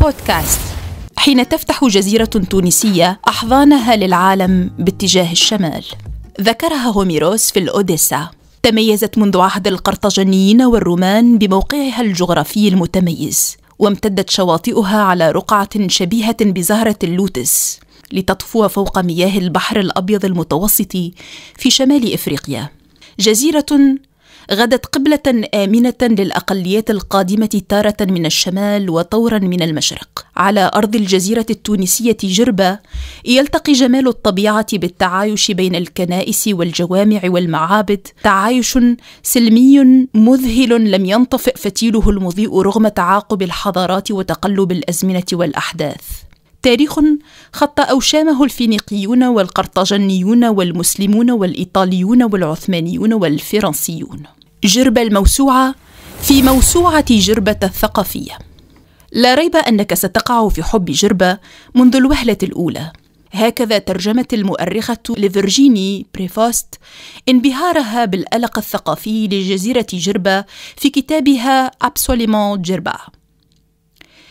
بودكاست حين تفتح جزيرة تونسية أحضانها للعالم باتجاه الشمال ذكرها هوميروس في الأوديسا تميزت منذ عهد القرطجنيين والرومان بموقعها الجغرافي المتميز وامتدت شواطئها على رقعة شبيهة بزهرة اللوتس لتطفو فوق مياه البحر الأبيض المتوسط في شمال إفريقيا جزيرة غدت قبلة آمنة للأقليات القادمة تارة من الشمال وطورا من المشرق. على أرض الجزيرة التونسية جربة يلتقي جمال الطبيعة بالتعايش بين الكنائس والجوامع والمعابد، تعايش سلمي مذهل لم ينطفئ فتيله المضيء رغم تعاقب الحضارات وتقلب الأزمنة والأحداث. تاريخ خط أوشامه الفينيقيون والقرطاجنيون والمسلمون والإيطاليون والعثمانيون والفرنسيون جربة الموسوعة في موسوعة جربة الثقافية لا ريب أنك ستقع في حب جربة منذ الوهلة الأولى هكذا ترجمت المؤرخة لفيرجيني بريفوست انبهارها بالألق الثقافي لجزيرة جربة في كتابها Absolument جربة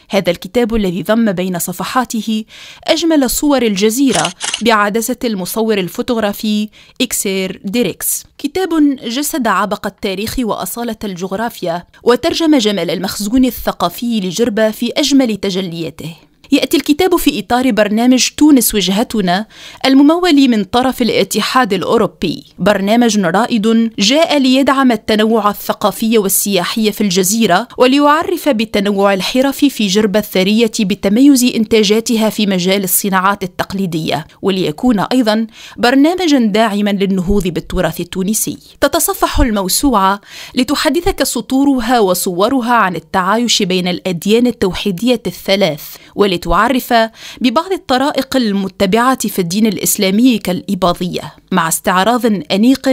هذا الكتاب الذي ضم بين صفحاته أجمل صور الجزيرة بعدسة المصور الفوتوغرافي إكسير ديريكس كتاب جسد عبق التاريخ وأصالة الجغرافيا وترجم جمال المخزون الثقافي لجربة في أجمل تجلياته يأتي الكتاب في إطار برنامج تونس وجهتنا الممول من طرف الاتحاد الأوروبي برنامج رائد جاء ليدعم التنوع الثقافي والسياحي في الجزيرة وليعرف بالتنوع الحرفي في جرب الثرية بتميز إنتاجاتها في مجال الصناعات التقليدية وليكون أيضا برنامجا داعما للنهوض بالتراث التونسي تتصفح الموسوعة لتحدثك سطورها وصورها عن التعايش بين الأديان التوحيدية الثلاث ولت لتعرف ببعض الطرائق المتبعة في الدين الإسلامي كالإباضية مع استعراض أنيق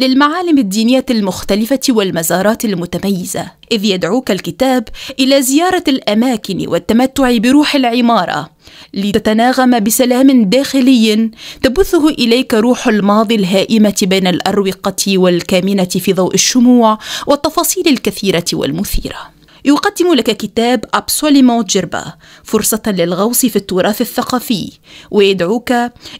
للمعالم الدينية المختلفة والمزارات المتميزة إذ يدعوك الكتاب إلى زيارة الأماكن والتمتع بروح العمارة لتتناغم بسلام داخلي تبثه إليك روح الماضي الهائمة بين الأروقة والكامنة في ضوء الشموع والتفاصيل الكثيرة والمثيرة يقدم لك كتاب أبسوليمون جربة فرصة للغوص في التراث الثقافي ويدعوك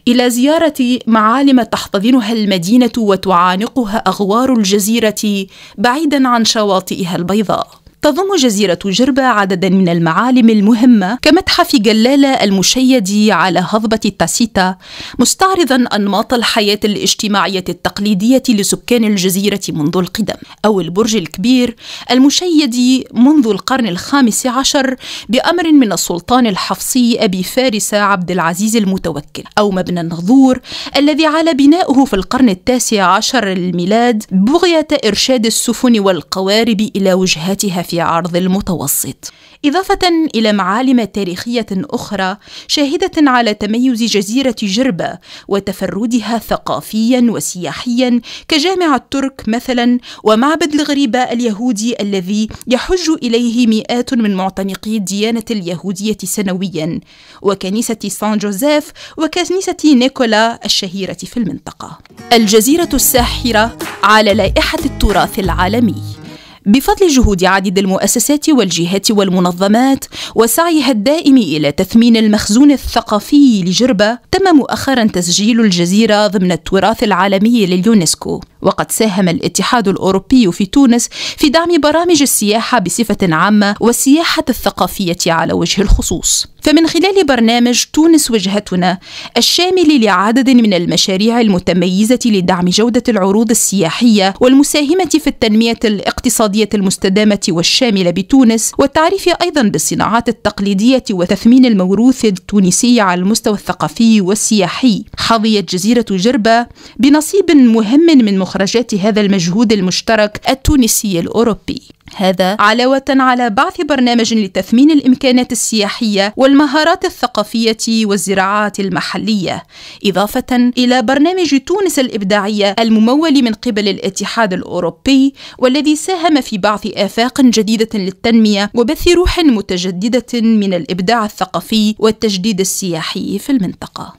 إلى زيارة معالم تحتضنها المدينة وتعانقها أغوار الجزيرة بعيدا عن شواطئها البيضاء تضم جزيرة جربة عددا من المعالم المهمة كمتحف جلالة المشيد على هضبة التاسيتا مستعرضا أنماط الحياة الاجتماعية التقليدية لسكان الجزيرة منذ القدم أو البرج الكبير المشيد منذ القرن الخامس عشر بأمر من السلطان الحفصي أبي فارس عبد العزيز المتوكل أو مبنى النظور الذي على بنائه في القرن التاسع عشر الميلاد بغية إرشاد السفن والقوارب إلى وجهاتها في في عرض المتوسط إضافة إلى معالم تاريخية أخرى شاهدة على تميز جزيرة جربة وتفردها ثقافيا وسياحيا كجامع الترك مثلا ومعبد الغريبة اليهودي الذي يحج إليه مئات من معتنقي الديانة اليهودية سنويا وكنيسة سان جوزيف وكنيسة نيكولا الشهيرة في المنطقة الجزيرة الساحرة على لائحة التراث العالمي بفضل جهود عديد المؤسسات والجهات والمنظمات وسعيها الدائم إلى تثمين المخزون الثقافي لجربة تم مؤخرا تسجيل الجزيرة ضمن التراث العالمي لليونسكو وقد ساهم الاتحاد الاوروبي في تونس في دعم برامج السياحه بصفه عامه والسياحه الثقافيه على وجه الخصوص فمن خلال برنامج تونس وجهتنا الشامل لعدد من المشاريع المتميزه لدعم جوده العروض السياحيه والمساهمه في التنميه الاقتصاديه المستدامه والشامله بتونس والتعريف ايضا بالصناعات التقليديه وتثمين الموروث التونسي على المستوى الثقافي والسياحي حظيت جزيره جربه بنصيب مهم من مخرجات هذا المجهود المشترك التونسي الأوروبي هذا علاوة على بعث برنامج لتثمين الإمكانات السياحية والمهارات الثقافية والزراعات المحلية، إضافة إلى برنامج تونس الإبداعية الممول من قبل الاتحاد الأوروبي والذي ساهم في بعث آفاق جديدة للتنمية وبث روح متجددة من الإبداع الثقافي والتجديد السياحي في المنطقة.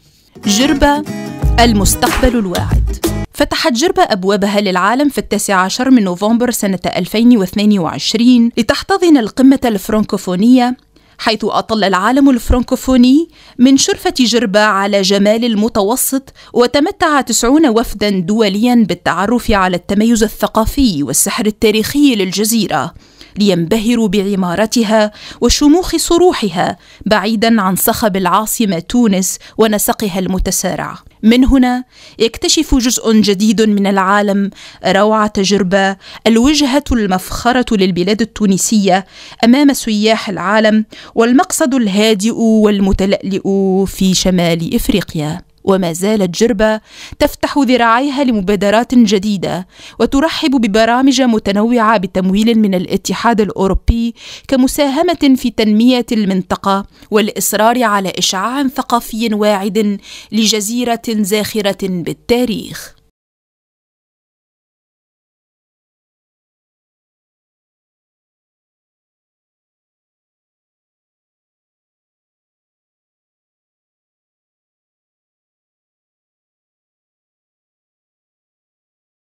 جربة المستقبل الواعد فتحت جربة أبوابها للعالم في التاسع عشر من نوفمبر سنة 2022 لتحتضن القمة الفرنكوفونية حيث أطل العالم الفرنكوفوني من شرفة جربة على جمال المتوسط وتمتع تسعون وفدا دوليا بالتعرف على التميز الثقافي والسحر التاريخي للجزيرة لينبهروا بعمارتها وشموخ صروحها بعيدا عن صخب العاصمة تونس ونسقها المتسارع من هنا يكتشف جزء جديد من العالم روعة تجربة الوجهة المفخرة للبلاد التونسية أمام سياح العالم والمقصد الهادئ والمتلألئ في شمال إفريقيا وما زالت جربة تفتح ذراعيها لمبادرات جديدة وترحب ببرامج متنوعة بتمويل من الاتحاد الأوروبي كمساهمة في تنمية المنطقة والإصرار على إشعاع ثقافي واعد لجزيرة زاخرة بالتاريخ